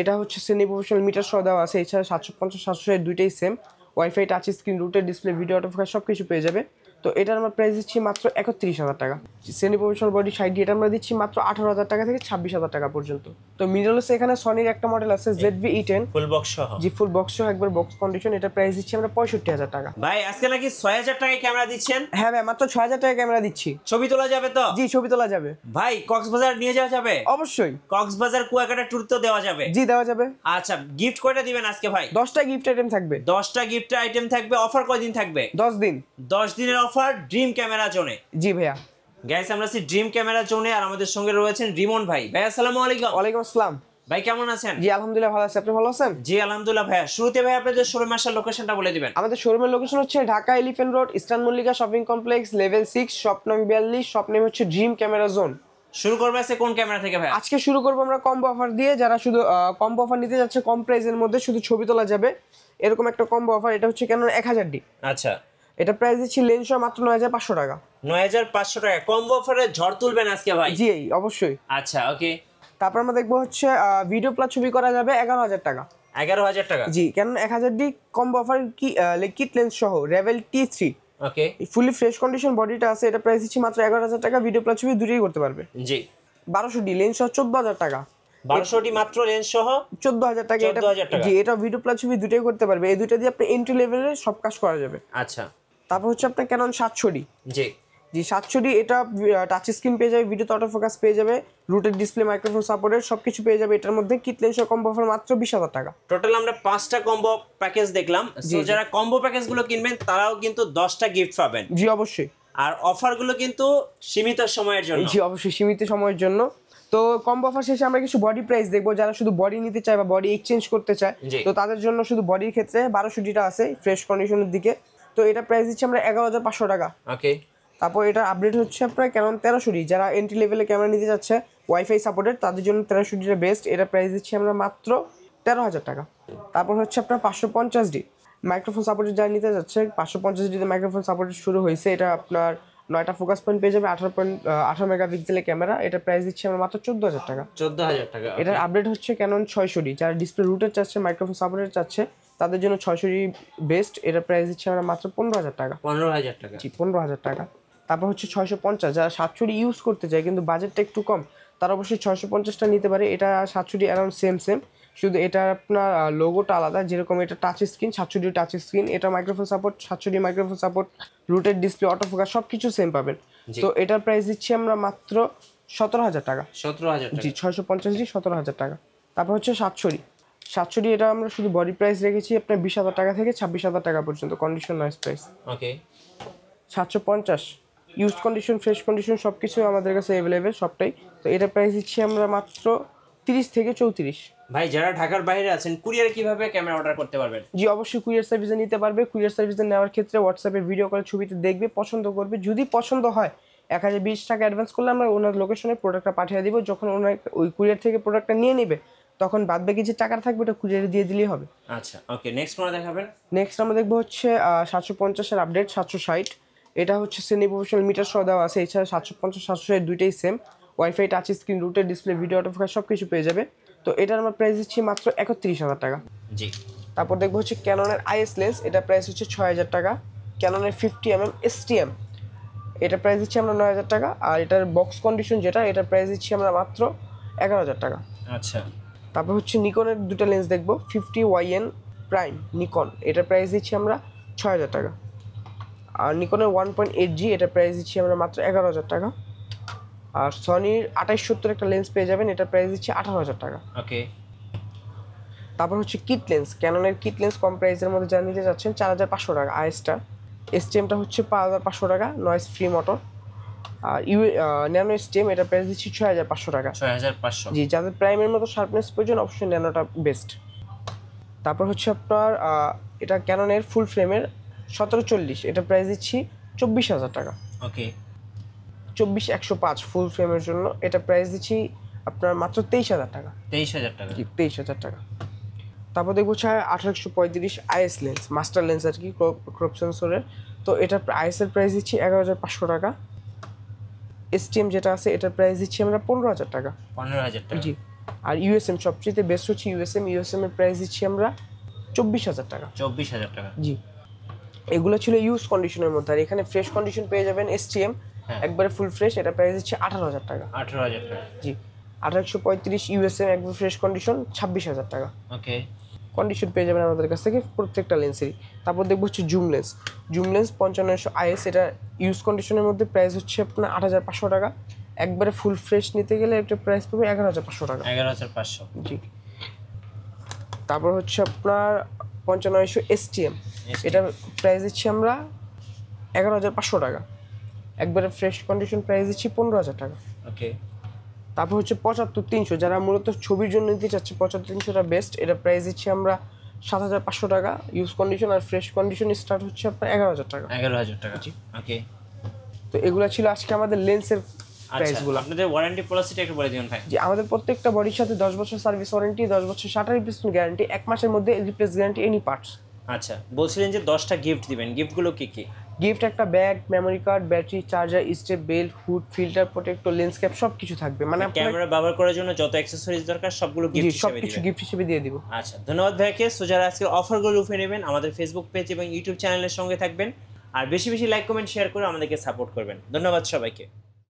এটা হচ্ছে semi professional metre সহ দেওয়া আছে এছাড়া সাতশো পঞ্চাশ সাতশো দুইটাই সেম ওয়াইফাই টাচ স্ক্রিন রুটের ডিসপ্লে ভিডিও অটোফোকাস সব কিছু পেয়ে যাবে তো এটার আমরা প্রাইস দিচ্ছি মাত্র একত্রিশ হাজার টাকা সেমি প্রফেশনাল বডি সাইড এটা আমরা দিচ্ছি মাত্র আঠারো হাজার টাকা থেকে ছাব্বিশ হাজার টাকা পর্যন্ত তো মিডলস এখানে সনির একটা মডেল আছে Z B E ten full box জি ফুল বক্স সহ একবার বক্স কন্ডিশন এটা প্রাইস দিচ্ছি আমরা পঁয়ষট্টি হাজার টাকা ভাই আজকে নাকি ছয় হাজার টাকায় ক্যামেরা দিচ্ছেন হ্যাঁ ভাই মাত্র ছয় হাজার টাকা ক্যামেরা দিচ্ছি ছবি তোলা যাবে তো জি ছবি তোলা যাবে ভাই কক্সবাজার নিয়ে যাওয়া যাবে অবশ্যই কক্সবাজার কুয়াকাটা ট্যুর তো দেওয়া যাবে জি দেওয়া যাবে আচ্ছা গিফট কয়টা দিবেন আজকে ভাই দশটা গিফট আইটেম থাকবে দশটা গিফট আইটেম থাকবে অফার কয়দিন থাকবে দশ দিন দশ দিনের অফার ড্রিম ক্যামেরা জোনে জি ভাইয়া গ্যাস আমরা আছি ড্রিম ক্যামেরা জোনে আর আমাদের সঙ্গে রয়েছেন রিমন ভাই ভাই আসসালামু আলাইকুম ওয়ালাইকুম আসসালাম ভাই কেমন আছেন জি আলহামদুলিল্লাহ ভালো আছি আপনি ভালো আছেন জি আলহামদুলিল্লাহ ভাই শুরুতে ভাই আপনাদের শোরুম আসার লোকেশনটা বলে দিবেন আমাদের শোরুমের লোকেশন হচ্ছে Dhaka Elephant Road Eastern Mallika shopping complex level six shop নং বিয়াল্লিশ শপ নেম হচ্ছে ড্রিম ক্যামেরা জোন শুরু করবে আছে কোন ক্যামেরা থেকে ভাই আজকে শুরু করবো আমরা কম্বো অফার দিয়ে যারা শুধু কম্বো অফার নিতে যাচ্ছে কম প্রাইসের মধ্যে শুধু ছবি তোলা যাবে এরকম একটা কম্বো অফার এটা হচ্ছে কেন এক হাজার ডি আচ্ছা এটা প্রাইস দিচ্ছি লেন্সও মাত্র নয় হাজার পাঁচশো টাকা নয় হাজার পাঁচশো টাকা কম অফারে ঝড় তুলবেন আজকে ভাই জি এই অবশ্যই আচ্ছা ওকে তারপর আমরা দেখবো হচ্ছে ভিডিও প্লাস ছবি করা যাবে এগারো হাজার টাকা এগারো হাজার টাকা জি কেন এক হাজার ডি কম্বো অফার কি কিট লেন্স সহ রেভেল T three okay fully fresh condition বডিটা আছে এটা প্রাইস দিচ্ছি মাত্র এগারো হাজার টাকা ভিডিও প্লাস ছবি দুটোই করতে পারবে জি বারোশো ডি লেন্স সহ চোদ্দ হাজার টাকা বারোশোটি মাত্র লেন্স সহ চোদ্দ হাজার টাকা এটা জি এটা ভিডিও প্লাস ছবি দুটোই করতে পারবে এই দুটো দিয়ে আপনি এন্ট্রি লেভেলে সব কাজ করা যাবে আচ্ছা তারপর হচ্ছে আপনার ক্যানন সাতশোটি জি জি সাতশোটি এটা টাচ স্ক্রিন পেয়ে যাবে ভিডিও অটো ফোকাস পেয়ে যাবে রুটের ডিসপ্লে মাইক্রোফোন সাপোর্টের সব কিছু পেয়ে যাবে এটার মধ্যে কিট লেন্সের কম্বো অফার মাত্র বিশ হাজার টাকা টোটাল আমরা পাঁচটা কম্বো প্যাকেজ দেখলাম যারা কম্বো প্যাকেজ গুলো কিনবেন তারাও কিন্তু দশটা গিফট পাবেন জি অবশ্যই আর অফার গুলো কিন্তু সীমিত সময়ের জন্য জি অবশ্যই সীমিত সময়ের জন্য তো কম্বো অফার শেষে আমরা কিছু বডি প্রাইস দেখবো যারা শুধু বডি নিতে চায় বা বডি এক্সচেঞ্জ করতে চায় তো তাদের জন্য শুধু বডির ক্ষেত্রে বারোশো ডিটা আছে ফ্রেশ কন্ডিশনের দিকে তো এটা প্রাইস দিচ্ছি আমরা এগারো হাজার পাঁচশো টাকা ওকে তারপর এটা আপডেট হচ্ছে আপনার ক্যানন তেরোশো ডি যারা এন্ট্রি লেভেলে ক্যামেরা নিতে যাচ্ছে ওয়াইফাই সাপোর্টেড তাদের জন্য তেরোশো ডিটা বেস্ট এটা প্রাইস দিচ্ছি আমরা মাত্র তেরো হাজার টাকা তারপর হচ্ছে আপনার পাঁচশো পঞ্চাশ ডি মাইক্রোফোন সাপোর্টেড যারা নিতে যাচ্ছে পাঁচশো পঞ্চাশ ডিতে মাইক্রোফোন সাপোর্টেড শুরু হয়েছে এটা আপনার নয়টা ফোকাস পয়েন্ট পেয়ে যাবে আঠারো পয়েন্ট আঠারো মেগাপিক্সেলের ক্যামেরা এটা প্রাইস দিচ্ছে আমরা মাত্র চোদ্দ হাজার টাকা চোদ্দ হাজার টাকা এটার আপডেট হচ্ছে ক্যানন ছয়শো ডি যারা ডিসপ্লে রুটের চাচ্ছে মাইক্রোফোন সাপোর্টের চাচ্ছে তাদের জন্য ছয়শোটি বেস্ট এটার প্রাইস দিচ্ছে আমরা মাত্র পনেরো হাজার টাকা পনেরো হাজার টাকা জি পনেরো হাজার টাকা তারপর হচ্ছে ছয়শো পঞ্চাশ যারা সাতশোটি ইউজ করতে চায় কিন্তু বাজেটটা একটু কম তারা অবশ্যই ছয়শো পঞ্চাশটা নিতে পারে এটা সাতশোটি অ্যারাউন্ড সেম সেম শুধু এটা আপনার লোগোটা আলাদা যেরকম এটা টাচ স্ক্রিন সাতশোটি টাচ স্ক্রিন এটা মাইক্রোফোন সাপোর্ট সাতশোটি মাইক্রোফোন সাপোর্ট রুটের ডিসপ্লে ফোকাস সব কিছু সেম পাবেন তো এটার প্রাইস দিচ্ছি আমরা মাত্র সতেরো হাজার টাকা সতেরো হাজার জি ছয়শো পঞ্চাশ জি সতেরো হাজার টাকা তারপর হচ্ছে সাতশোটি সাতষট্টি এটা আমরা শুধু বডি প্রাইস রেখেছি আপনার বিশ হাজার টাকা থেকে ছাব্বিশ হাজার টাকা পর্যন্ত কন্ডিশন নয়েস প্রাইস ওকে সাতশো পঞ্চাশ ইউজ কন্ডিশন ফ্রেশ কন্ডিশন সব কিছু আমাদের কাছে অ্যাভেলেবেল সবটাই তো এটা প্রাইস দিচ্ছি আমরা মাত্র তিরিশ থেকে চৌত্রিশ ভাই যারা ঢাকার বাইরে আছেন কুরিয়ার কিভাবে ক্যামেরা অর্ডার করতে পারবেন জি অবশ্যই কুরিয়ার সার্ভিসে নিতে পারবে কুরিয়ার সার্ভিসে নেওয়ার ক্ষেত্রে হোয়াটসঅ্যাপে ভিডিও কল ছবিতে দেখবে পছন্দ করবে যদি পছন্দ হয় এক হাজার বিশ টাকা অ্যাডভান্স করলে আমরা ওনার লোকেশনে প্রোডাক্টটা পাঠিয়ে দিব যখন ওনার ওই কুরিয়ার থেকে প্রোডাক্টটা নিয়ে নেবে তখন বাদ বাকি যে টাকা থাকবে ওটা কুরিয়ারে দিয়ে দিলেই হবে আচ্ছা ওকে নেক্সট আমরা দেখাবেন নেক্সট আমরা দেখবো হচ্ছে সাতশো পঞ্চাশের আপডেট সাতশো ষাট এটা হচ্ছে সেনি প্রফেশনাল মিটার সহ দেওয়া আছে এছাড়া সাতশো পঞ্চাশ সাতশো ষাট দুইটাই সেম ওয়াইফাই টাচ স্ক্রিন রুটের ডিসপ্লে ভিডিও অটোফোকাস সব কিছু পেয়ে যাবে তো এটার আমার প্রাইস দিচ্ছি মাত্র একত্রিশ হাজার টাকা জি তারপর দেখবো হচ্ছে ক্যাননের আইএস লেন্স এটার প্রাইস হচ্ছে ছয় হাজার টাকা ক্যাননের ফিফটি এম এম এম এটা প্রাইস দিচ্ছি আমরা নয় হাজার টাকা আর এটার বক্স কন্ডিশন যেটা এটার প্রাইস দিচ্ছি আমরা মাত্র এগারো হাজার টাকা আচ্ছা তারপর হচ্ছে নিকনের দুটো লেন্স দেখবো ফিফটি ওয়াইএন প্রাইম নিকন এটার প্রাইস দিচ্ছি আমরা ছয় হাজার টাকা আর নিকনের ওয়ান পয়েন্ট এইট জি এটার প্রাইস দিচ্ছি আমরা মাত্র এগারো হাজার টাকা আর সনির আঠাইশ সত্তর একটা লেন্স পেয়ে যাবেন এটার প্রাইস দিচ্ছি আঠারো হাজার টাকা ওকে তারপর হচ্ছে কিট লেন্স ক্যাননের কিট লেন্স কম প্রাইসের মধ্যে যা নিতে যাচ্ছেন চার হাজার পাঁচশো টাকা আইএসটা এস টি এমটা হচ্ছে পাঁচ হাজার পাঁচশো টাকা নয়েস ফ্রি মোটর আর ইউ ন্যানো স্টেম এটা প্রাইস দিচ্ছি ছয় হাজার পাঁচশো টাকা ছয় হাজার পাঁচশো জি যাদের প্রাইমের মতো শার্পনেস প্রয়োজন অবশ্যই ন্যানোটা বেস্ট তারপর হচ্ছে আপনার এটা ক্যাননের ফুল ফ্রেমের সতেরো চল্লিশ এটা প্রাইস দিচ্ছি চব্বিশ হাজার টাকা ওকে চব্বিশ একশো পাঁচ ফুল ফ্রেমের জন্য এটা প্রাইস দিচ্ছি আপনার মাত্র তেইশ হাজার টাকা তেইশ হাজার টাকা জি তেইশ হাজার টাকা তারপর দেখবো হচ্ছে আঠারোশো পঁয়ত্রিশ আইএস লেন্স মাস্টার লেন্স আর কি ক্রপ সেন্সরের তো এটা আইএসের প্রাইস দিচ্ছি এগারো হাজার পাঁচশো টাকা এসটিএম যেটা আছে এটার প্রাইস দিচ্ছি আমরা পনেরো হাজার টাকা পনেরো হাজার টাকা জি আর ইউএসএম সবচেয়ে বেস্ট হচ্ছে ইউএসএম ইউএসএম এর প্রাইস দিচ্ছি আমরা চব্বিশ হাজার টাকা চব্বিশ হাজার টাকা জি এগুলো ছিল ইউজ কন্ডিশনের মধ্যে আর এখানে ফ্রেশ কন্ডিশন পেয়ে যাবেন এসটিএম হ্যাঁ। একবারে ফুল ফ্রেশ এটা প্রাইস দিচ্ছে আঠারো হাজার টাকা আঠারো হাজার টাকা জি আঠারোশো পঁয়ত্রিশ ইউএসএম একবার ফ্রেশ কন্ডিশন ছাব্বিশ হাজার টাকা ওকে কন্ডিশন পেয়ে যাবেন আমাদের কাছ থেকে প্রত্যেকটা লেন্সেরই তারপর দেখবো হচ্ছে জুম লেন্স জুম লেন্স পঞ্চান্নশো আইএস এটা ইউজ কন্ডিশনের মধ্যে প্রাইস হচ্ছে আপনার আট হাজার পাঁচশো টাকা একবারে ফুল ফ্রেশ নিতে গেলে একটা প্রাইস পাবে এগারো হাজার পাঁচশো টাকা এগারো হাজার পাঁচশো জি তারপর হচ্ছে আপনার পঞ্চান্নশো এসটিএম এটা প্রাইস দিচ্ছি আমরা এগারো হাজার পাঁচশো টাকা একবারে ফ্রেশ কন্ডিশন প্রাইস দিচ্ছি পনেরো হাজার টাকা ওকে তারপর হচ্ছে পঁচাত্তর তিনশো যারা মূলত ছবির জন্য নিতে চাচ্ছে পঁচাত্তর তিনশোটা বেস্ট এটা প্রাইস দিচ্ছি আমরা সাত হাজার পাঁচশো টাকা ইউজ কন্ডিশন আর ফ্রেশ কন্ডিশন স্টার্ট হচ্ছে আপনার এগারো হাজার টাকা এগারো হাজার টাকা ওকে তো এগুলো ছিল আজকে আমাদের লেন্সের প্রাইসগুলো আচ্ছা, আপনাদের ওয়ারেন্টি পলিসিটা একটু বলে দিন ভাই যে আমাদের প্রত্যেকটা বডির সাথে দশ বছর সার্ভিস ওয়ারেন্টি দশ বছর শাটার রিপ্লেসমেন্ট গ্যারান্টি এক মাসের মধ্যে রিপ্লেস গ্যারান্টি এনি পার্টস আচ্ছা বলছিলেন যে দশটা গিফট দিবেন গিফটগুলো কী কী গিফট একটা bag memory card battery charger step belt hood filter protector lens cap সব কিছু থাকবে মানে ক্যামেরা ব্যবহার করার জন্য যত অ্যাকসেসরিজ দরকার সবগুলো গিফট হিসেবে সব কিছু গিফট হিসেবে দিয়ে দিব আচ্ছা ধন্যবাদ ভাইকে সো যারা অফার অফারগুলো উঠে নেবেন আমাদের ফেসবুক পেজ এবং ইউটিউব চ্যানেলের সঙ্গে থাকবেন আর বেশি বেশি লাইক কমেন্ট শেয়ার করে আমাদেরকে সাপোর্ট করবেন ধন্যবাদ সবাইকে